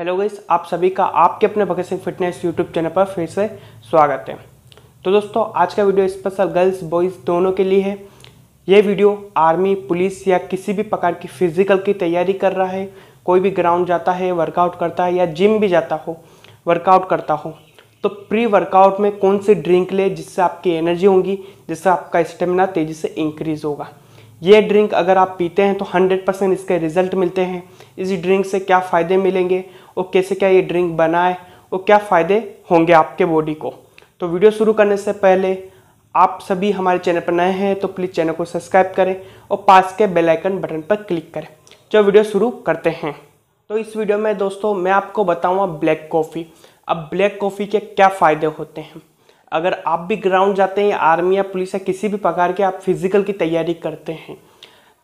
hello guys आप सभी का आपके अपने Bhagat Singh fitness YouTube channel पर फिर से स्वागत है तो दोस्तों आज का वीडियो स्पेशल गर्ल्स बॉयज़ दोनों के लिए है ये वीडियो आर्मी पुलिस या किसी भी प्रकार की फिजिकल की तैयारी कर रहा है कोई भी ग्राउंड जाता है वर्कआउट करता है या जिम भी जाता हो वर्कआउट करता हो तो प्री वर्कआउट में कौन सी ड्रिंक ले जिससे आपकी एनर्जी होंगी जिससे आपका स्टेमिना तेज़ी से इंक्रीज़ होगा ये ड्रिंक अगर आप पीते हैं तो 100% इसके रिजल्ट मिलते हैं इस ड्रिंक से क्या फ़ायदे मिलेंगे और कैसे क्या ये ड्रिंक बनाए और क्या फ़ायदे होंगे आपके बॉडी को तो वीडियो शुरू करने से पहले आप सभी हमारे चैनल पर नए हैं तो प्लीज़ चैनल को सब्सक्राइब करें और पास के बेल आइकन बटन पर क्लिक करें जो वीडियो शुरू करते हैं तो इस वीडियो में दोस्तों मैं आपको बताऊंगा ब्लैक कॉफ़ी अब ब्लैक कॉफ़ी के क्या फ़ायदे होते हैं अगर आप भी ग्राउंड जाते हैं आर्मी या पुलिस या किसी भी प्रकार के आप फिज़िकल की तैयारी करते हैं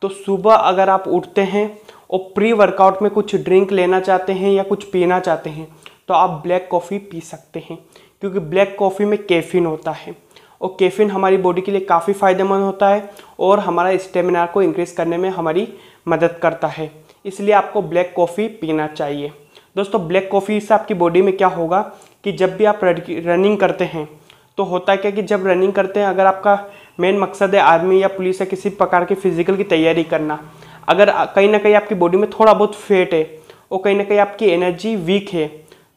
तो सुबह अगर आप उठते हैं और प्री वर्कआउट में कुछ ड्रिंक लेना चाहते हैं या कुछ पीना चाहते हैं तो आप ब्लैक कॉफ़ी पी सकते हैं क्योंकि ब्लैक कॉफ़ी में कैफीन होता है और कैफीन हमारी बॉडी के लिए काफ़ी फ़ायदेमंद होता है और हमारा स्टेमिना को इंक्रीज़ करने में हमारी मदद करता है इसलिए आपको ब्लैक कॉफ़ी पीना चाहिए दोस्तों ब्लैक कॉफ़ी से आपकी बॉडी में क्या होगा कि जब भी आप रनिंग करते हैं तो होता है क्या कि जब रनिंग करते हैं अगर आपका मेन मकसद है आर्मी या पुलिस या किसी प्रकार की फ़िज़िकल की तैयारी करना अगर कहीं ना कहीं आपकी बॉडी में थोड़ा बहुत फेट है और कहीं ना कहीं आपकी एनर्जी वीक है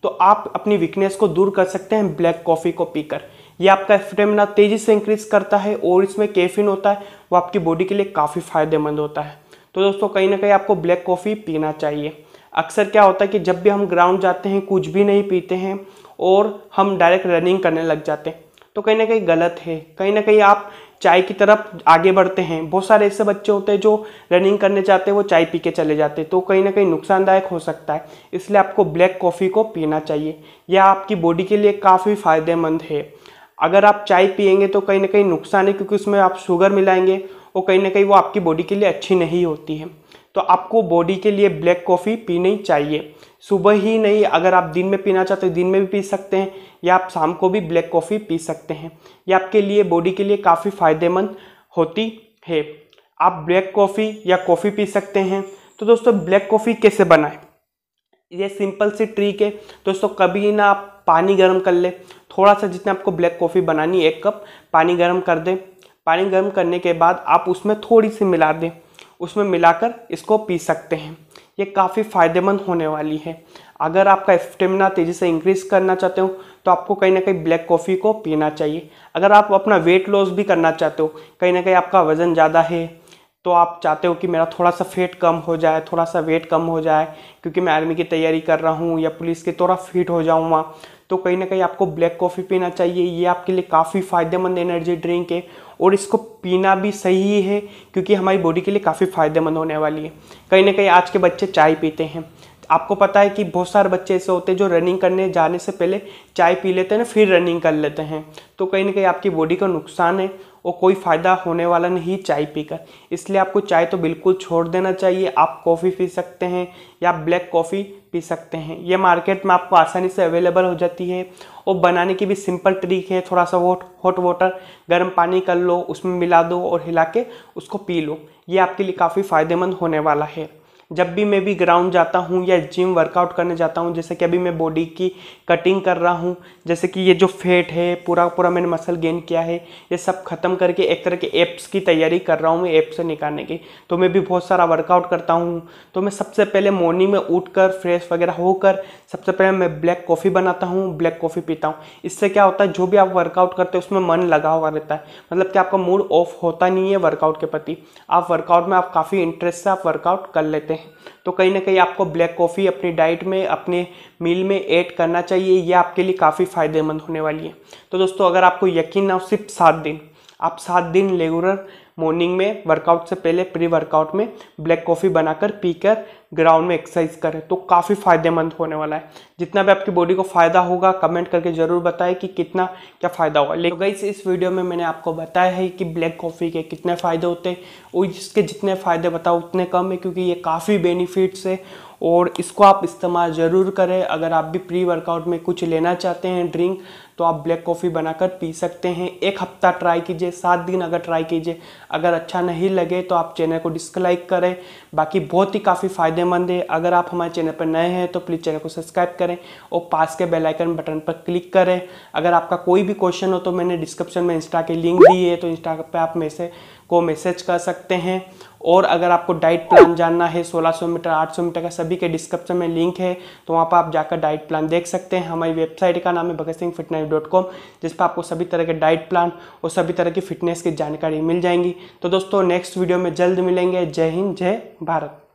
तो आप अपनी वीकनेस को दूर कर सकते हैं ब्लैक कॉफ़ी को पीकर ये आपका स्टेमिना तेज़ी से इंक्रीज करता है और इसमें कैफीन होता है वो आपकी बॉडी के लिए काफ़ी फायदेमंद होता है तो दोस्तों कहीं ना कहीं आपको ब्लैक कॉफ़ी पीना चाहिए अक्सर क्या होता है कि जब भी हम ग्राउंड जाते हैं कुछ भी नहीं पीते हैं और हम डायरेक्ट रनिंग करने लग जाते हैं तो कहीं ना कहीं गलत है कहीं ना कहीं आप चाय की तरफ आगे बढ़ते हैं बहुत सारे ऐसे बच्चे होते हैं जो रनिंग करने जाते हैं वो चाय पी के चले जाते हैं तो कहीं ना कहीं नुकसानदायक हो सकता है इसलिए आपको ब्लैक कॉफ़ी को पीना चाहिए यह आपकी बॉडी के लिए काफ़ी फायदेमंद है अगर आप चाय पियेंगे तो कहीं ना कहीं नुकसान है क्योंकि उसमें आप शुगर मिलाएंगे और कहीं ना कहीं वो आपकी बॉडी के लिए अच्छी नहीं होती है तो आपको बॉडी के लिए ब्लैक कॉफ़ी पीनी चाहिए सुबह ही नहीं अगर आप दिन में पीना चाहते हो दिन में भी पी सकते हैं या आप शाम को भी ब्लैक कॉफ़ी पी सकते हैं ये आपके लिए बॉडी के लिए काफ़ी फ़ायदेमंद होती है आप ब्लैक कॉफ़ी या कॉफ़ी पी सकते हैं तो दोस्तों ब्लैक कॉफ़ी कैसे बनाएं ये सिंपल सी ट्रिक है दोस्तों कभी ना आप पानी गर्म कर ले थोड़ा सा जितना आपको ब्लैक कॉफ़ी बनानी एक कप पानी गर्म कर दें पानी गर्म करने के बाद आप उसमें थोड़ी सी मिला दें उसमें मिलाकर इसको पी सकते हैं ये काफ़ी फ़ायदेमंद होने वाली है अगर आपका स्टेमिना तेज़ी से इंक्रीज़ करना चाहते हो तो आपको कहीं ना कहीं ब्लैक कॉफ़ी को पीना चाहिए अगर आप अपना वेट लॉस भी करना चाहते हो कहीं ना कहीं आपका वज़न ज़्यादा है तो आप चाहते हो कि मेरा थोड़ा सा फेट कम हो जाए थोड़ा सा वेट कम हो जाए क्योंकि मैं आर्मी की तैयारी कर रहा हूँ या पुलिस के थोड़ा फिट हो जाऊँ वहाँ तो कहीं ना कहीं आपको ब्लैक कॉफ़ी पीना चाहिए ये आपके लिए काफ़ी फ़ायदेमंद एनर्जी ड्रिंक है और इसको पीना भी सही है क्योंकि हमारी बॉडी के लिए काफ़ी फ़ायदेमंद होने वाली है कहीं ना कहीं आज के बच्चे चाय पीते हैं आपको पता है कि बहुत सारे बच्चे ऐसे होते हैं जो रनिंग करने जाने से पहले चाय पी लेते हैं ना फिर रनिंग कर लेते हैं तो कहीं ना कहीं आपकी बॉडी का नुकसान है और कोई फ़ायदा होने वाला नहीं चाय पीकर इसलिए आपको चाय तो बिल्कुल छोड़ देना चाहिए आप कॉफ़ी पी सकते हैं या ब्लैक कॉफ़ी पी सकते हैं ये मार्केट में आपको आसानी से अवेलेबल हो जाती है और बनाने की भी सिंपल ट्रिक है थोड़ा सा हॉट हॉट वाटर गर्म पानी कर लो उसमें मिला दो और हिला के उसको पी लो ये आपके लिए काफ़ी फ़ायदेमंद होने वाला है जब भी मैं भी ग्राउंड जाता हूँ या जिम वर्कआउट करने जाता हूँ जैसे कि अभी मैं बॉडी की कटिंग कर रहा हूँ जैसे कि ये जो फैट है पूरा पूरा मैंने मसल गेन किया है ये सब खत्म करके एक तरह के एप्स की तैयारी कर रहा हूँ मैं एप्स से निकालने की तो मैं भी बहुत सारा वर्कआउट करता हूँ तो मैं सबसे पहले मॉर्निंग में उठ कर फ्रेश वगैरह होकर सबसे पहले मैं ब्लैक कॉफ़ी बनाता हूँ ब्लैक कॉफ़ी पीता हूँ इससे क्या होता है जो भी आप वर्कआउट करते हो उसमें मन लगा हुआ रहता है मतलब कि आपका मूड ऑफ होता नहीं है वर्कआउट के प्रति आप वर्कआउट में आप काफ़ी इंटरेस्ट से आप वर्कआउट कर लेते हैं हैं तो कहीं ना कहीं आपको ब्लैक कॉफ़ी अपनी डाइट में अपने मील में ऐड करना चाहिए यह आपके लिए काफ़ी फ़ायदेमंद होने वाली है तो दोस्तों अगर आपको यकीन ना हो सिर्फ सात दिन आप सात दिन रेगुलर मॉर्निंग में वर्कआउट से पहले प्री वर्कआउट में ब्लैक कॉफ़ी बनाकर पीकर ग्राउंड में एक्सरसाइज करें तो काफ़ी फ़ायदेमंद होने वाला है जितना भी आपकी बॉडी को फ़ायदा होगा कमेंट करके ज़रूर बताएं कि कितना क्या फ़ायदा होगा लेकिन गई इस वीडियो में मैंने आपको बताया है कि ब्लैक कॉफ़ी के कितने फ़ायदे होते हैं और इसके जितने फ़ायदे बताओ उतने कम है क्योंकि ये काफ़ी बेनिफिट्स है और इसको आप इस्तेमाल ज़रूर करें अगर आप भी प्री वर्कआउट में कुछ लेना चाहते हैं ड्रिंक तो आप ब्लैक कॉफ़ी बनाकर पी सकते हैं एक हफ्ता ट्राई कीजिए सात दिन अगर ट्राई कीजिए अगर अच्छा नहीं लगे तो आप चैनल को डिसलाइक करें बाकी बहुत ही काफ़ी फ़ायदेमंद है अगर आप हमारे चैनल पर नए हैं तो प्लीज़ चैनल को सब्सक्राइब करें और पास के बेल आइकन बटन पर क्लिक करें अगर आपका कोई भी क्वेश्चन हो तो मैंने डिस्क्रिप्शन में इंस्टा के लिंक दी है तो इंस्टा पर आप मैसेज को मैसेज कर सकते हैं और अगर आपको डाइट प्लान जानना है 1600 मीटर 800 मीटर का सभी के डिस्क्रिप्शन में लिंक है तो वहाँ पर आप जाकर डाइट प्लान देख सकते हैं हमारी वेबसाइट का नाम है Bhagat Singh fitness dot com जिस पर आपको सभी तरह के डाइट प्लान और सभी तरह की फिटनेस की जानकारी मिल जाएंगी तो दोस्तों नेक्स्ट वीडियो में जल्द मिलेंगे जय हिंद जय भारत